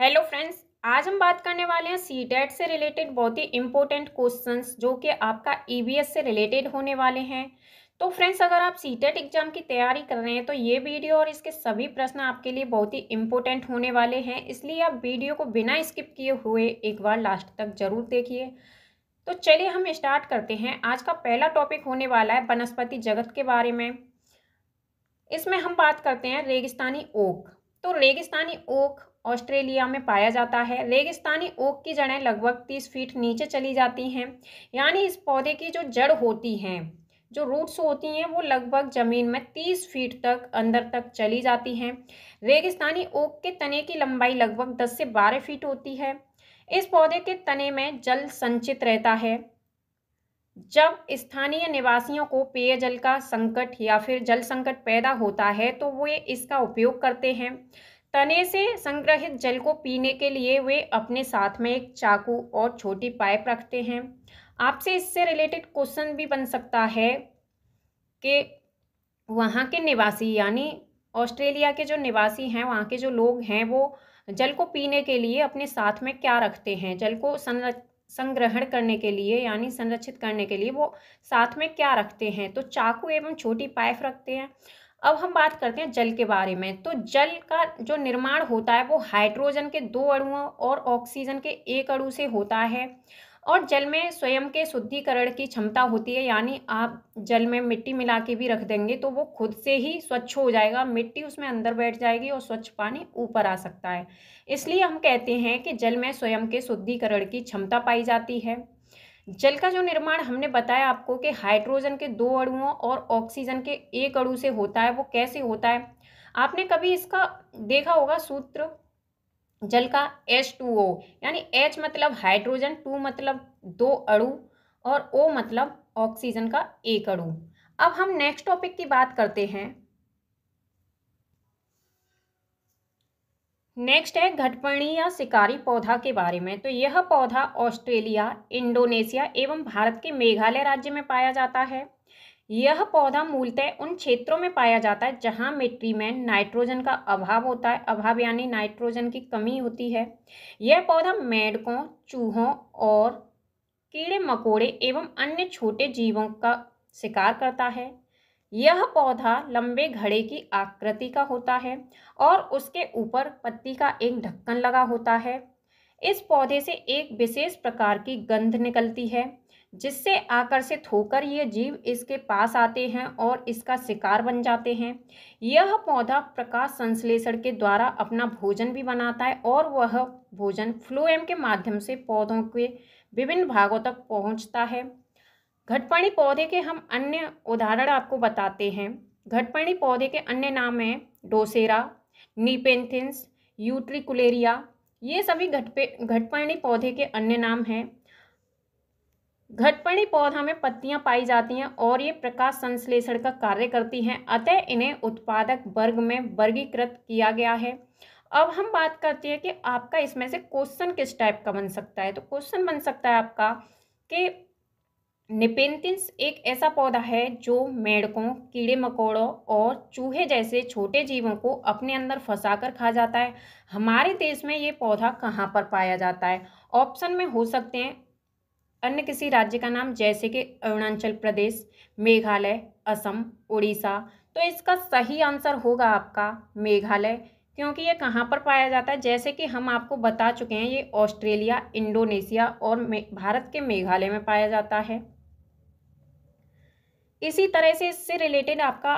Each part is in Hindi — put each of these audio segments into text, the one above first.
हेलो फ्रेंड्स आज हम बात करने वाले हैं सी टेट से रिलेटेड बहुत ही इंपॉर्टेंट क्वेश्चंस जो कि आपका एस e से रिलेटेड होने वाले हैं तो फ्रेंड्स अगर आप सी टेट एग्जाम की तैयारी कर रहे हैं तो ये वीडियो और इसके सभी प्रश्न आपके लिए बहुत ही इंपॉर्टेंट होने वाले हैं इसलिए आप वीडियो को बिना स्किप किए हुए एक बार लास्ट तक जरूर देखिए तो चलिए हम स्टार्ट करते हैं आज का पहला टॉपिक होने वाला है वनस्पति जगत के बारे में इसमें हम बात करते हैं रेगिस्तानी ओक तो रेगिस्तानी ओक ऑस्ट्रेलिया में पाया जाता है रेगिस्तानी ओक की जड़ें लगभग तीस फीट नीचे चली जाती हैं यानी इस पौधे की जो जड़ होती हैं जो रूट्स होती हैं वो लगभग ज़मीन में तीस फीट तक अंदर तक चली जाती हैं रेगिस्तानी ओक के तने की लंबाई लगभग दस से बारह फीट होती है इस पौधे के तने में जल संचित रहता है जब स्थानीय निवासियों को पेयजल का संकट या फिर जल संकट पैदा होता है तो वे इसका उपयोग करते हैं तने से संग्रहित जल को पीने के लिए वे अपने साथ में एक चाकू और छोटी पाइप रखते हैं आपसे इससे रिलेटेड क्वेश्चन भी बन सकता है कि वहाँ के निवासी यानी ऑस्ट्रेलिया के जो निवासी हैं वहाँ के जो लोग हैं वो जल को पीने के लिए अपने साथ में क्या रखते हैं जल को संर संग्रहण करने के लिए यानी संरक्षित करने के लिए वो साथ में क्या रखते हैं तो चाकू एवं छोटी पाइप रखते हैं अब हम बात करते हैं जल के बारे में तो जल का जो निर्माण होता है वो हाइड्रोजन के दो अणुओं और ऑक्सीजन के एक अणु से होता है और जल में स्वयं के शुद्धिकरण की क्षमता होती है यानी आप जल में मिट्टी मिला के भी रख देंगे तो वो खुद से ही स्वच्छ हो जाएगा मिट्टी उसमें अंदर बैठ जाएगी और स्वच्छ पानी ऊपर आ सकता है इसलिए हम कहते हैं कि जल में स्वयं के शुद्धिकरण की क्षमता पाई जाती है जल का जो निर्माण हमने बताया आपको कि हाइड्रोजन के दो अणुओं और ऑक्सीजन के एक अणु से होता है वो कैसे होता है आपने कभी इसका देखा होगा सूत्र जल का H2O यानी H मतलब हाइड्रोजन टू मतलब दो अणु और O मतलब ऑक्सीजन का एक अणु अब हम नेक्स्ट टॉपिक की बात करते हैं नेक्स्ट है घटपर्णी या शिकारी पौधा के बारे में तो यह पौधा ऑस्ट्रेलिया इंडोनेशिया एवं भारत के मेघालय राज्य में पाया जाता है यह पौधा मूलतः उन क्षेत्रों में पाया जाता है जहां मिट्टी में नाइट्रोजन का अभाव होता है अभाव यानी नाइट्रोजन की कमी होती है यह पौधा मेढकों चूहों और कीड़े मकोड़े एवं अन्य छोटे जीवों का शिकार करता है यह पौधा लंबे घड़े की आकृति का होता है और उसके ऊपर पत्ती का एक ढक्कन लगा होता है इस पौधे से एक विशेष प्रकार की गंध निकलती है जिससे आकर्षित होकर ये जीव इसके पास आते हैं और इसका शिकार बन जाते हैं यह पौधा प्रकाश संश्लेषण के द्वारा अपना भोजन भी बनाता है और वह भोजन फ्लोएम के माध्यम से पौधों के विभिन्न भागों तक पहुंचता है घटपर्णी पौधे के हम अन्य उदाहरण आपको बताते हैं घटपर्णी पौधे के अन्य नाम हैं डोसेरा नीपेंथिन्स यूट्रिकुलेरिया ये सभी घटपे घटपर्णी पौधे के अन्य नाम हैं घटपर्णी पौधा में पत्तियां पाई जाती हैं और ये प्रकाश संश्लेषण का कार्य करती हैं अतः इन्हें उत्पादक वर्ग में वर्गीकृत किया गया है अब हम बात करते हैं कि आपका इसमें से क्वेश्चन किस टाइप का बन सकता है तो क्वेश्चन बन सकता है आपका कि नेपेंथिन्स एक ऐसा पौधा है जो मेढकों कीड़े मकोड़ों और चूहे जैसे छोटे जीवों को अपने अंदर फंसाकर खा जाता है हमारे देश में ये पौधा कहाँ पर पाया जाता है ऑप्शन में हो सकते हैं अन्य किसी राज्य का नाम जैसे कि अरुणाचल प्रदेश मेघालय असम उड़ीसा तो इसका सही आंसर होगा आपका मेघालय क्योंकि ये कहाँ पर पाया जाता है जैसे कि हम आपको बता चुके हैं ये ऑस्ट्रेलिया इंडोनेशिया और भारत के मेघालय में पाया जाता है इसी तरह से इससे रिलेटेड आपका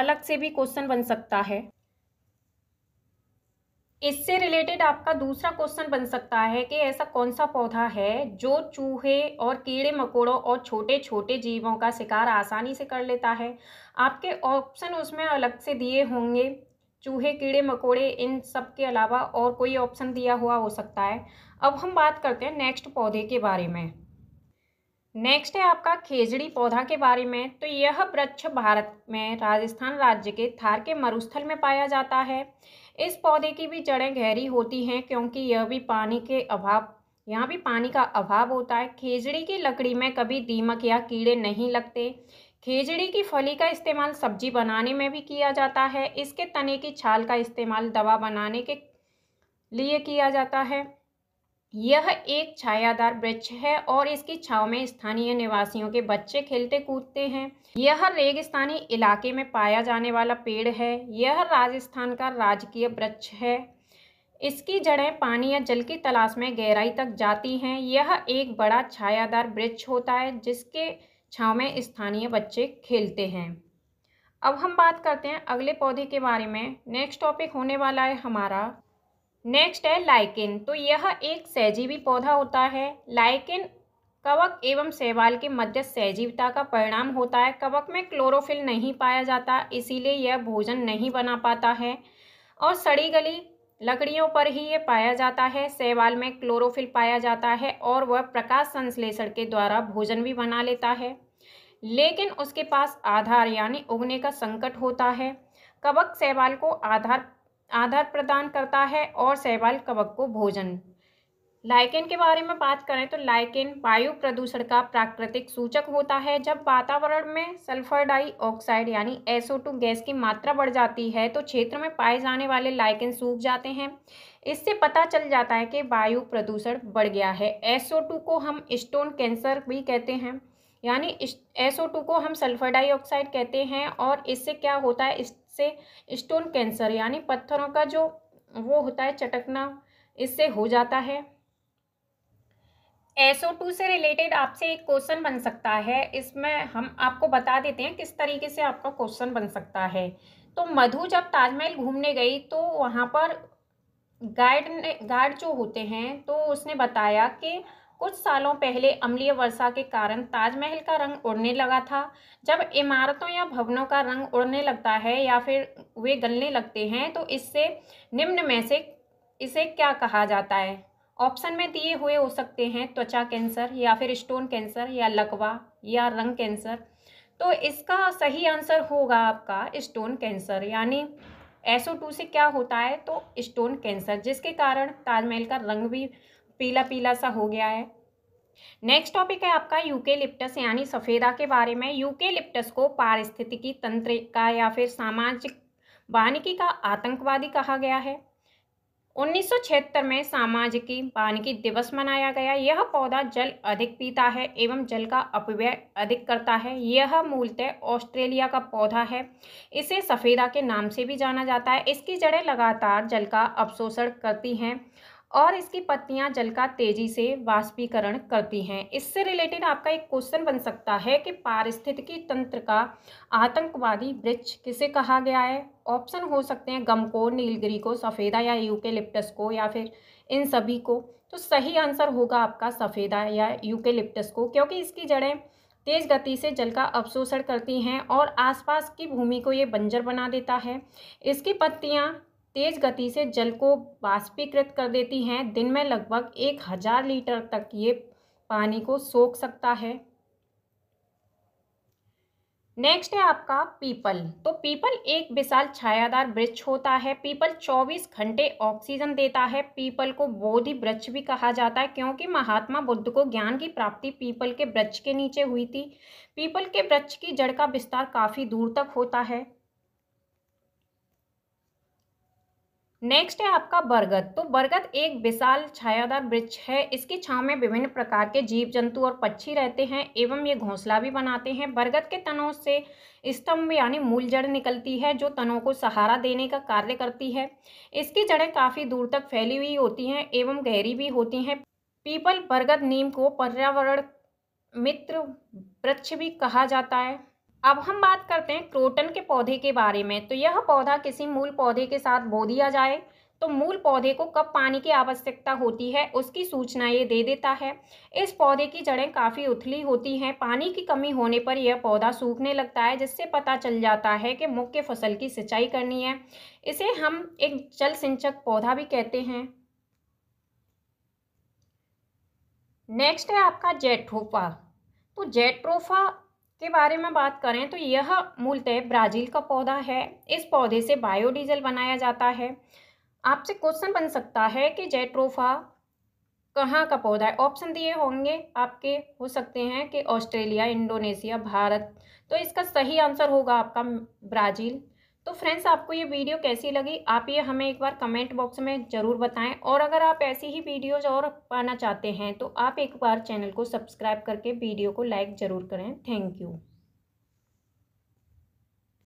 अलग से भी क्वेश्चन बन सकता है इससे रिलेटेड आपका दूसरा क्वेश्चन बन सकता है कि ऐसा कौन सा पौधा है जो चूहे और कीड़े मकोड़ों और छोटे छोटे जीवों का शिकार आसानी से कर लेता है आपके ऑप्शन उसमें अलग से दिए होंगे चूहे कीड़े मकोड़े इन सब के अलावा और कोई ऑप्शन दिया हुआ हो सकता है अब हम बात करते हैं नेक्स्ट पौधे के बारे में नेक्स्ट है आपका खेजड़ी पौधा के बारे में तो यह वृक्ष भारत में राजस्थान राज्य के थार के मरुस्थल में पाया जाता है इस पौधे की भी जड़ें गहरी होती हैं क्योंकि यह भी पानी के अभाव यहाँ भी पानी का अभाव होता है खेजड़ी की लकड़ी में कभी दीमक या कीड़े नहीं लगते खेजड़ी की फली का इस्तेमाल सब्जी बनाने में भी किया जाता है इसके तने की छाल का इस्तेमाल दवा बनाने के लिए किया जाता है यह एक छायादार वृक्ष है और इसकी छाव में स्थानीय निवासियों के बच्चे खेलते कूदते हैं यह रेगिस्तानी इलाके में पाया जाने वाला पेड़ है यह राजस्थान का राजकीय वृक्ष है इसकी जड़ें पानी या जल की तलाश में गहराई तक जाती हैं यह एक बड़ा छायादार वृक्ष होता है जिसके छाँव में स्थानीय बच्चे खेलते हैं अब हम बात करते हैं अगले पौधे के बारे में नेक्स्ट टॉपिक होने वाला है हमारा नेक्स्ट है लाइकिन तो यह एक सहजीवी पौधा होता है लाइकिन कवक एवं सेवाल के मध्य सहजीवता का परिणाम होता है कवक में क्लोरोफिल नहीं पाया जाता इसीलिए यह भोजन नहीं बना पाता है और सड़ी गली लकड़ियों पर ही यह पाया जाता है सेवाल में क्लोरोफिल पाया जाता है और वह प्रकाश संश्लेषण के द्वारा भोजन भी बना लेता है लेकिन उसके पास आधार यानी उगने का संकट होता है कवक सेवाल को आधार आधार प्रदान करता है और सहवाल कवक को भोजन लाइकेन के बारे में बात करें तो लाइकेन वायु प्रदूषण का प्राकृतिक सूचक होता है जब वातावरण में सल्फर डाइऑक्साइड यानी टू गैस की मात्रा बढ़ जाती है तो क्षेत्र में पाए जाने वाले लाइकेन सूख जाते हैं इससे पता चल जाता है कि वायु प्रदूषण बढ़ गया है टू को हम स्टोन कैंसर भी कहते हैं यानी एस ओ टू को हम सल्फर डाइऑक्साइड कहते हैं और इससे क्या होता है इससे स्टोन कैंसर यानी पत्थरों का जो वो होता है चटकना इससे हो जाता है एस ओ टू से रिलेटेड आपसे एक क्वेश्चन बन सकता है इसमें हम आपको बता देते हैं किस तरीके से आपका क्वेश्चन बन सकता है तो मधु जब ताजमहल घूमने गई तो वहाँ पर गाइड ने गार्ड जो होते हैं तो उसने बताया कि कुछ सालों पहले अम्लीय वर्षा के कारण ताजमहल का रंग उड़ने लगा था जब इमारतों या भवनों का रंग उड़ने लगता है या फिर वे गलने लगते हैं तो इससे निम्न में से इसे क्या कहा जाता है ऑप्शन में दिए हुए हो सकते हैं त्वचा कैंसर या फिर स्टोन कैंसर या लकवा या रंग कैंसर तो इसका सही आंसर होगा आपका स्टोन कैंसर यानी एसओ टू से क्या होता है तो स्टोन कैंसर जिसके कारण ताजमहल का रंग भी पीला पीला सा हो गया है नेक्स्ट टॉपिक है आपका यूके लिप्टस यानी सफ़ेदा के बारे में यूके लिप्टस को पारिस्थितिकी तंत्र का या फिर सामाजिक वानिकी का आतंकवादी कहा गया है 1976 में सामाजिकी वानिकी दिवस मनाया गया यह पौधा जल अधिक पीता है एवं जल का अपव्यय अधिक करता है यह मूलतः ऑस्ट्रेलिया का पौधा है इसे सफ़ेदा के नाम से भी जाना जाता है इसकी जड़ें लगातार जल का अवशोषण करती हैं और इसकी पत्तियां जल का तेजी से वाष्पीकरण करती हैं इससे रिलेटेड आपका एक क्वेश्चन बन सकता है कि पारिस्थितिकी तंत्र का आतंकवादी वृक्ष किसे कहा गया है ऑप्शन हो सकते हैं गम को नीलगिरी को सफ़ेदा या यूकेलिप्टस को या फिर इन सभी को तो सही आंसर होगा आपका सफ़ेदा या यूकेलिप्टस को क्योंकि इसकी जड़ें तेज गति से जल का अवशोषण करती हैं और आसपास की भूमि को ये बंजर बना देता है इसकी पत्तियाँ तेज गति से जल को बाष्पीकृत कर देती हैं दिन में लगभग एक हजार लीटर तक ये पानी को सोख सकता है नेक्स्ट है आपका पीपल तो पीपल एक विशाल छायादार वृक्ष होता है पीपल 24 घंटे ऑक्सीजन देता है पीपल को बोधि वृक्ष भी कहा जाता है क्योंकि महात्मा बुद्ध को ज्ञान की प्राप्ति पीपल के वृक्ष के नीचे हुई थी पीपल के वृक्ष की जड़ का विस्तार काफ़ी दूर तक होता है नेक्स्ट है आपका बरगद तो बरगद एक विशाल छायादार वृक्ष है इसकी छाँव में विभिन्न प्रकार के जीव जंतु और पक्षी रहते हैं एवं ये घोंसला भी बनाते हैं बरगद के तनों से स्तंभ यानी मूल जड़ निकलती है जो तनों को सहारा देने का कार्य करती है इसकी जड़ें काफ़ी दूर तक फैली हुई होती हैं एवं गहरी भी होती हैं पीपल बरगद नीम को पर्यावरण मित्र वृक्ष भी कहा जाता है अब हम बात करते हैं क्रोटन के पौधे के बारे में तो यह पौधा किसी मूल पौधे के साथ बो दिया जाए तो मूल पौधे को कब पानी की आवश्यकता होती है उसकी सूचना ये दे देता है इस पौधे की जड़ें काफ़ी उथली होती हैं पानी की कमी होने पर यह पौधा सूखने लगता है जिससे पता चल जाता है कि मुख्य फसल की सिंचाई करनी है इसे हम एक जल सिंचक पौधा भी कहते हैं नेक्स्ट है आपका जेट्रोफा तो जेट्रोफा के बारे में बात करें तो यह मूलतः ब्राज़ील का पौधा है इस पौधे से बायोडीजल बनाया जाता है आपसे क्वेश्चन बन सकता है कि जेट्रोफा कहाँ का पौधा है ऑप्शन दिए होंगे आपके हो सकते हैं कि ऑस्ट्रेलिया इंडोनेशिया भारत तो इसका सही आंसर होगा आपका ब्राज़ील तो फ्रेंड्स आपको ये वीडियो कैसी लगी आप ये हमें एक बार कमेंट बॉक्स में ज़रूर बताएं और अगर आप ऐसी ही वीडियोज़ और पाना चाहते हैं तो आप एक बार चैनल को सब्सक्राइब करके वीडियो को लाइक ज़रूर करें थैंक यू